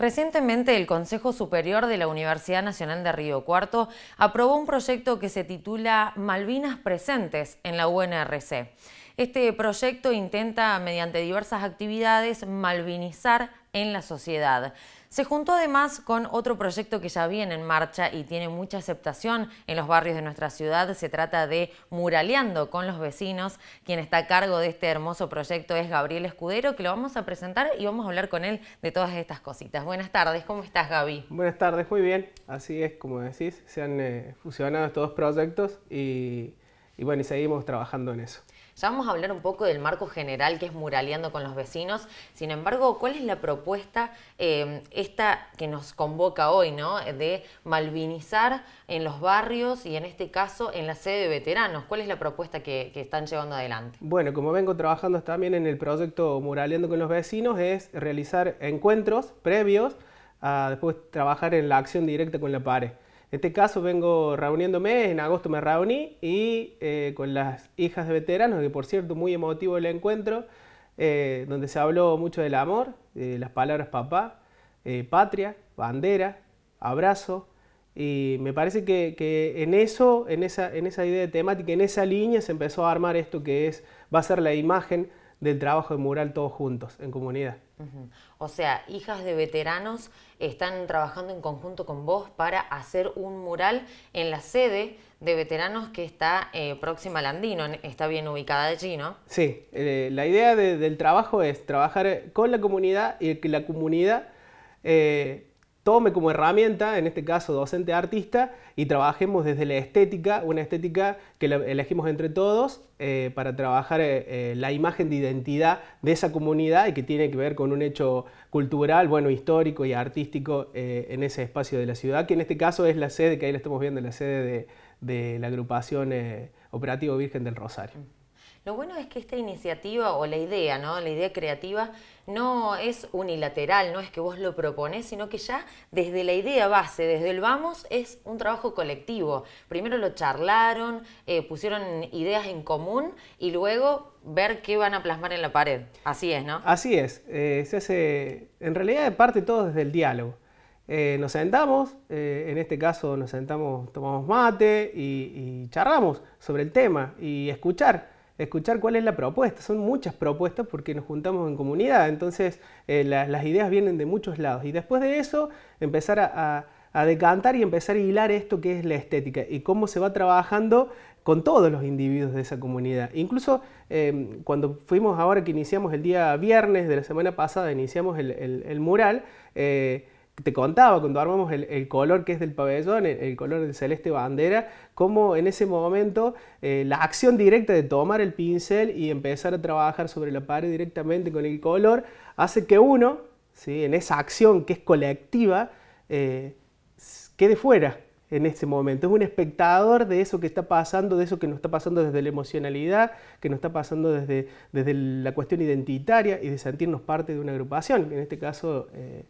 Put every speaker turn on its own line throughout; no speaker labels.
Recientemente el Consejo Superior de la Universidad Nacional de Río Cuarto aprobó un proyecto que se titula Malvinas Presentes en la UNRC. Este proyecto intenta, mediante diversas actividades, malvinizar en la sociedad. Se juntó además con otro proyecto que ya viene en marcha y tiene mucha aceptación en los barrios de nuestra ciudad. Se trata de Muraleando con los vecinos. Quien está a cargo de este hermoso proyecto es Gabriel Escudero, que lo vamos a presentar y vamos a hablar con él de todas estas cositas. Buenas tardes, ¿cómo estás Gaby?
Buenas tardes, muy bien. Así es, como decís, se han eh, fusionado estos dos proyectos y, bueno, y seguimos trabajando en eso.
Ya vamos a hablar un poco del marco general que es muraleando con los vecinos. Sin embargo, ¿cuál es la propuesta eh, esta que nos convoca hoy, ¿no? De malvinizar en los barrios y en este caso en la sede de veteranos. ¿Cuál es la propuesta que, están llevando adelante? Bueno,
como vengo trabajando también en el proyecto Muraleando con los vecinos, es realizar encuentros previos a después trabajar en la acción directa con la pared. En este caso vengo reuniéndome, en agosto me reuní y eh, con las hijas de veteranos, que por cierto muy emotivo el encuentro, eh, donde se habló mucho del amor, de las palabras papá, eh, patria, bandera, abrazo, y me parece que, en eso, en esa, en esa idea de temática, en esa línea se empezó a armar esto que es, va a ser la imagen del trabajo de mural todos juntos, en comunidad.
O sea, hijas de veteranos están trabajando en conjunto con vos para hacer un mural en la sede de veteranos que está eh, próxima al Andino, está bien ubicada allí, ¿no?
Sí, eh, la idea del trabajo es trabajar con la comunidad y que la comunidad eh, tome como herramienta, en este caso docente-artista, y trabajemos desde la estética, una estética que elegimos entre todos eh, para trabajar eh, eh, la imagen de identidad de esa comunidad y que tiene que ver con un hecho cultural, bueno, histórico y artístico en ese espacio de la ciudad, que en este caso es la sede, que ahí la estamos viendo, la sede de, de la agrupación Operativo Virgen del Rosario.
Lo bueno es que esta iniciativa o la idea, ¿no? La idea creativa no es unilateral, no es que vos lo propones, sino que ya desde la idea base, desde el vamos, es un trabajo colectivo. Primero lo charlaron, eh, pusieron ideas en común y luego ver qué van a plasmar en la pared. Así es, ¿no?
Así es. Eh, en realidad parte todo desde el diálogo. Eh, nos sentamos, en este caso nos sentamos, tomamos mate y, y, charlamos sobre el tema y escuchar escuchar cuál es la propuesta. Son muchas propuestas porque nos juntamos en comunidad, entonces eh, las ideas vienen de muchos lados. Y después de eso, empezar a, decantar y empezar a hilar esto que es la estética y cómo se va trabajando con todos los individuos de esa comunidad. Incluso em, cuando fuimos ahora que iniciamos el día viernes de la semana pasada, iniciamos el, mural, eh, te contaba cuando armamos el, color que es del pabellón, el, color del celeste bandera, cómo en ese momento eh, la acción directa de tomar el pincel y empezar a trabajar sobre la pared directamente con el color hace que uno, en esa acción que es colectiva, eh, quede fuera en ese momento. Es un espectador de eso que está pasando, de eso que nos está pasando desde la emocionalidad, que nos está pasando desde, desde la cuestión identitaria y de sentirnos parte de una agrupación. En este caso, eh,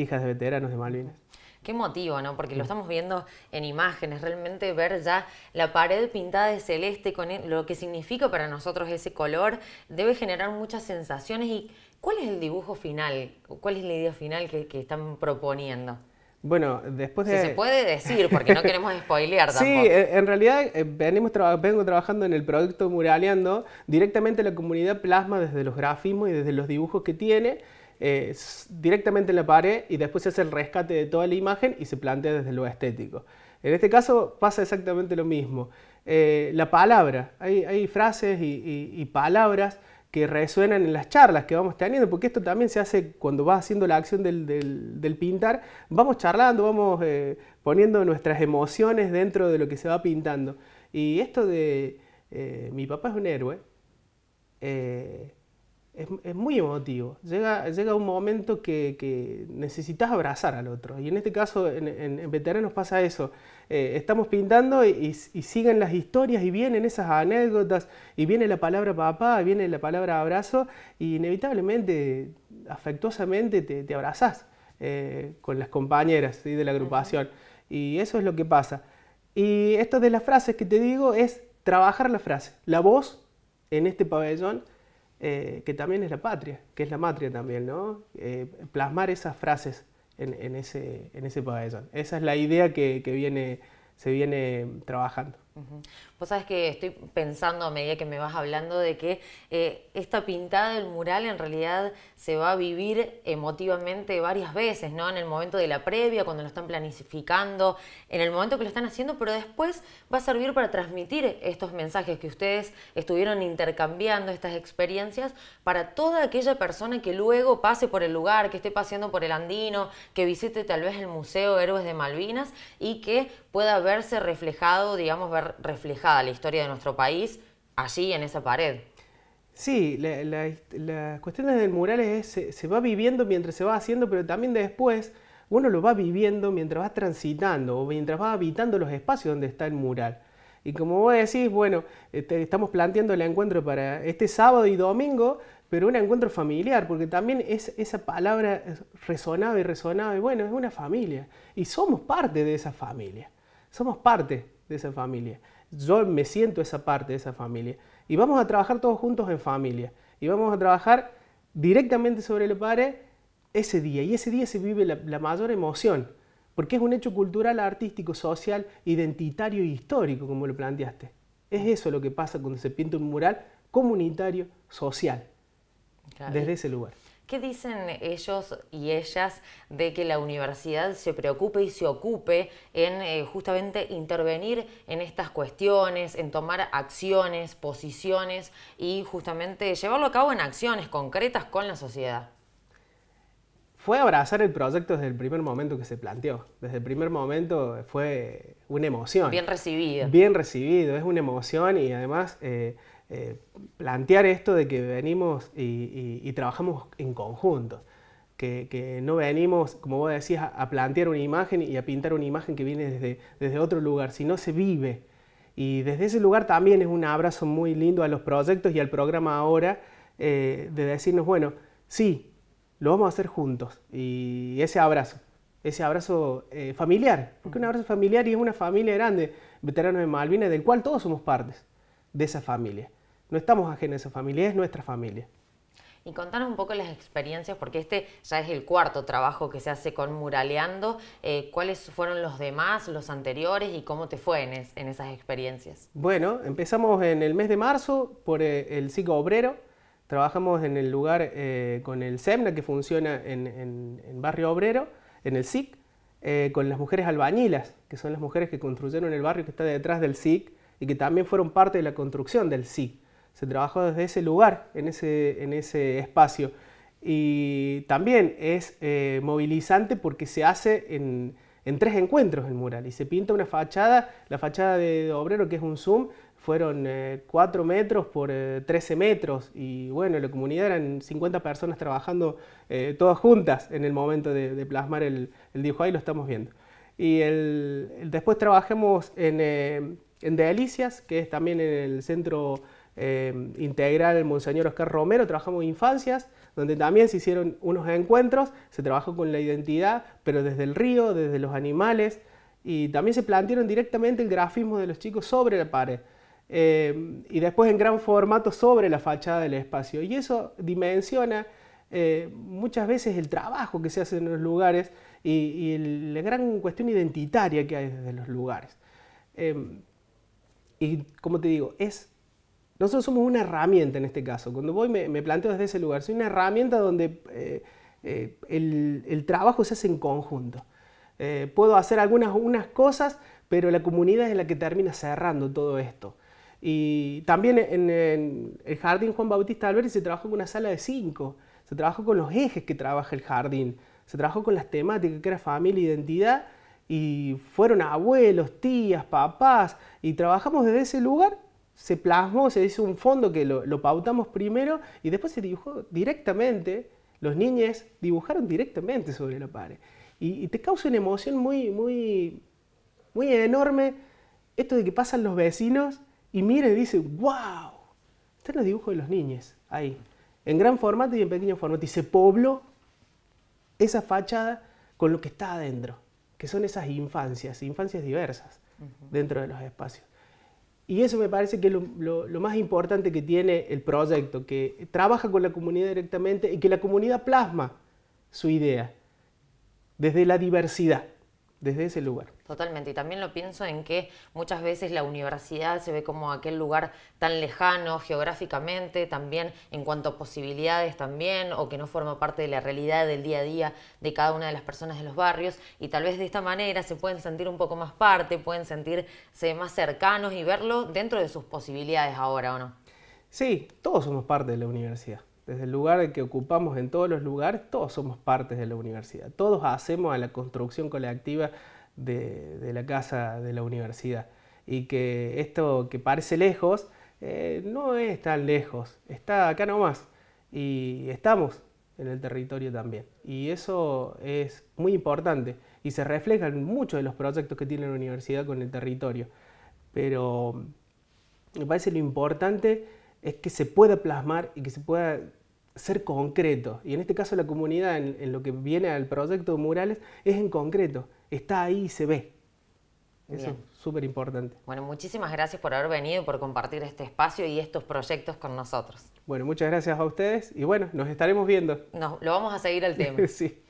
hijas de veteranos de Malvinas.
Qué motivo, ¿no? Porque lo estamos viendo en imágenes, realmente ver ya la pared pintada de celeste con e- lo que significa para nosotros ese color debe generar muchas sensaciones. ¿Y cuál es el dibujo final? ¿Cuál es la idea final que, están proponiendo?
Bueno, después de... Si se puede decir, porque no
queremos spoilear tampoco. Sí, eh,
en realidad eh, venimos vengo trabajando en el proyecto Muraleando. Directamente la comunidad plasma desde los grafismos y desde los dibujos que tiene eh, directamente en la pared y después se hace el rescate de toda la imagen y se plantea desde lo estético. En este caso pasa exactamente lo mismo. Eh, la palabra, hay, frases y, palabras que resuenan en las charlas que vamos teniendo, porque esto también se hace cuando va haciendo la acción del, pintar, vamos charlando, vamos eh, poniendo nuestras emociones dentro de lo que se va pintando. Y esto de mi papá es un héroe, es, es muy emotivo. Llega, llega un momento que, que, necesitas abrazar al otro. Y en este caso, en, en, nos Veteranos pasa eso. Eh, estamos pintando y, siguen las historias y vienen esas anécdotas y viene la palabra papá, viene la palabra abrazo y inevitablemente, afectuosamente te, te abrazás eh, con las compañeras de la agrupación. Y eso es lo que pasa. Y esto de las frases que te digo es trabajar la frase, la voz en este pabellón eh, que también es la patria, que es la matria también, ¿no? Eh, plasmar esas frases en, ese, en, ese, pabellón. Esa es la idea que, se viene trabajando.
Vos sabés que estoy pensando a medida que me vas hablando de que eh, esta pintada del mural en realidad se va a vivir emotivamente varias veces, ¿no? En el momento de la previa, cuando lo están planificando, en el momento que lo están haciendo, pero después va a servir para transmitir estos mensajes que ustedes estuvieron intercambiando, estas experiencias, para toda aquella persona que luego pase por el lugar, que esté paseando por el andino, que visite tal vez el Museo Héroes de Malvinas y que pueda verse reflejado, digamos, ver reflejada la historia de nuestro país allí en esa pared.
Sí, la, cuestión las cuestiones del mural es, se, va viviendo mientras se va haciendo, pero también después uno lo va viviendo mientras va transitando o mientras va habitando los espacios donde está el mural. Y como voy a decir bueno, este, estamos planteando el encuentro para este sábado y domingo, pero un encuentro familiar, porque también es, esa palabra resonaba y resonaba, y bueno, es una familia, y somos parte de esa familia, somos parte de esa familia. Yo me siento esa parte de esa familia. Y vamos a trabajar todos juntos en familia. Y vamos a trabajar directamente sobre el padre ese día. Y ese día se vive la, mayor emoción. Porque es un hecho cultural, artístico, social, identitario e histórico, como lo planteaste. Es eso lo que pasa cuando se pinta un mural comunitario, social, desde ese lugar.
¿Qué dicen ellos y ellas de que la universidad se preocupe y se ocupe en eh, justamente intervenir en estas cuestiones, en tomar acciones, posiciones y justamente llevarlo a cabo en acciones concretas con la sociedad?
Fue abrazar el proyecto desde el primer momento que se planteó. Desde el primer momento fue una emoción. Bien
recibido.
Bien recibido, es una emoción y además... Eh, eh, plantear esto de que venimos y, trabajamos en conjunto, que, no venimos, como vos decías, a, plantear una imagen y a pintar una imagen que viene desde, otro lugar, sino se vive. Y desde ese lugar también es un abrazo muy lindo a los proyectos y al programa ahora eh, de decirnos, bueno, sí, lo vamos a hacer juntos. Y ese abrazo, ese abrazo eh, familiar, porque un abrazo familiar y es una familia grande, veteranos de Malvinas, del cual todos somos partes de esa familia no estamos ajenos a esa familia, es nuestra familia.
Y contanos un poco las experiencias, porque este ya es el cuarto trabajo que se hace con Muraleando. Eh, ¿Cuáles fueron los demás, los anteriores y cómo te fue en, esas experiencias?
Bueno, empezamos en el mes de marzo por eh, el SIC obrero. Trabajamos en el lugar eh, con el SEMNA, que funciona en, en, Barrio Obrero, en el SIC, con las mujeres albañilas, que son las mujeres que construyeron el barrio que está detrás del SIC y que también fueron parte de la construcción del SIC se trabajó desde ese lugar, en ese, en ese espacio. Y también es eh, movilizante porque se hace en, tres encuentros el mural y se pinta una fachada, la fachada de, Obrero que es un zoom, fueron eh, cuatro 4 metros por 13 eh, metros y bueno, la comunidad eran 50 personas trabajando todas juntas en el momento de, plasmar el, dibujo, ahí lo estamos viendo. Y el, después trabajemos en, De Alicias, que es también en el centro eh, integral el Monseñor Oscar Romero, trabajamos infancias, donde también se hicieron unos encuentros, se trabajó con la identidad, pero desde el río, desde los animales, y también se plantearon directamente el grafismo de los chicos sobre la pared. Eh, y después en gran formato sobre la fachada del espacio. Y eso dimensiona eh, muchas veces el trabajo que se hace en los lugares y, la gran cuestión identitaria que hay desde los lugares. Eh, y como te digo, es nosotros somos una herramienta en este caso. Cuando voy me, planteo desde ese lugar, soy una herramienta donde eh, eh, el, trabajo se hace en conjunto. Eh, puedo hacer algunas cosas, pero la comunidad es la que termina cerrando todo esto. Y también en, el jardín Juan Bautista Alberti se trabajó con una sala de cinco, se trabajó con los ejes que trabaja el jardín, se trabajó con las temáticas que era familia, identidad, y fueron abuelos, tías, papás, y trabajamos desde ese lugar se plasmó, se hizo un fondo que lo, lo pautamos primero y después se dibujó directamente, los niños dibujaron directamente sobre la pared. Y, te causa una emoción muy, muy, muy enorme esto de que pasan los vecinos y miren y dice, wow, están los dibujos de los niños ahí, en gran formato y en pequeño formato. Y se pobló esa fachada con lo que está adentro, que son esas infancias, infancias diversas dentro de los espacios. Y eso me parece que es lo, lo, más importante que tiene el proyecto, que trabaja con la comunidad directamente y que la comunidad plasma su idea desde la diversidad desde ese lugar.
Totalmente, y también lo pienso en que muchas veces la universidad se ve como aquel lugar tan lejano geográficamente, también en cuanto a posibilidades también, o que no forma parte de la realidad del día a día de cada una de las personas de los barrios, y tal vez de esta manera se pueden sentir un poco más parte, pueden sentirse más cercanos y verlo dentro de sus posibilidades ahora, ¿o no? Sí,
todos somos parte de la universidad desde el lugar que ocupamos en todos los lugares, todos somos partes de la universidad, todos hacemos a la construcción colectiva de, la casa de la universidad. Y que esto que parece lejos, eh, no es tan lejos, está acá nomás. Y estamos en el territorio también. Y eso es muy importante y se refleja en muchos de los proyectos que tiene la universidad con el territorio. Pero me parece lo importante es que se pueda plasmar y que se pueda ser concreto. Y en este caso la comunidad, en, lo que viene al proyecto murales, es en concreto. Está ahí y se ve. Eso es súper importante.
Bueno, muchísimas gracias por haber venido por compartir este espacio y estos proyectos con nosotros.
Bueno, muchas gracias a ustedes y bueno, nos estaremos viendo. No,
lo vamos a seguir al tema. sí.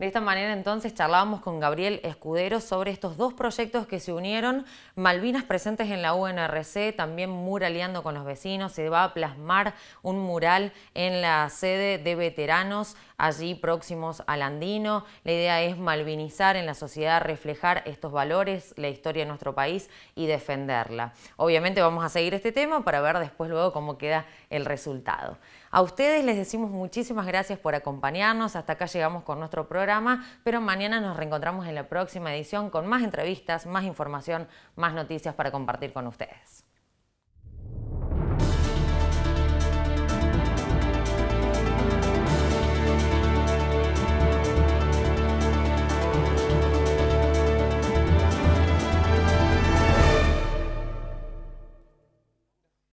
De esta manera entonces charlábamos con Gabriel Escudero sobre estos dos proyectos que se unieron, Malvinas presentes en la UNRC, también muraleando con los vecinos, se va a plasmar un mural en la sede de veteranos allí próximos al Andino. La idea es malvinizar en la sociedad, reflejar estos valores, la historia de nuestro país y defenderla. Obviamente vamos a seguir este tema para ver después luego cómo queda el resultado. A ustedes les decimos muchísimas gracias por acompañarnos. Hasta acá llegamos con nuestro programa, pero mañana nos reencontramos en la próxima edición con más entrevistas, más información, más noticias para compartir con ustedes.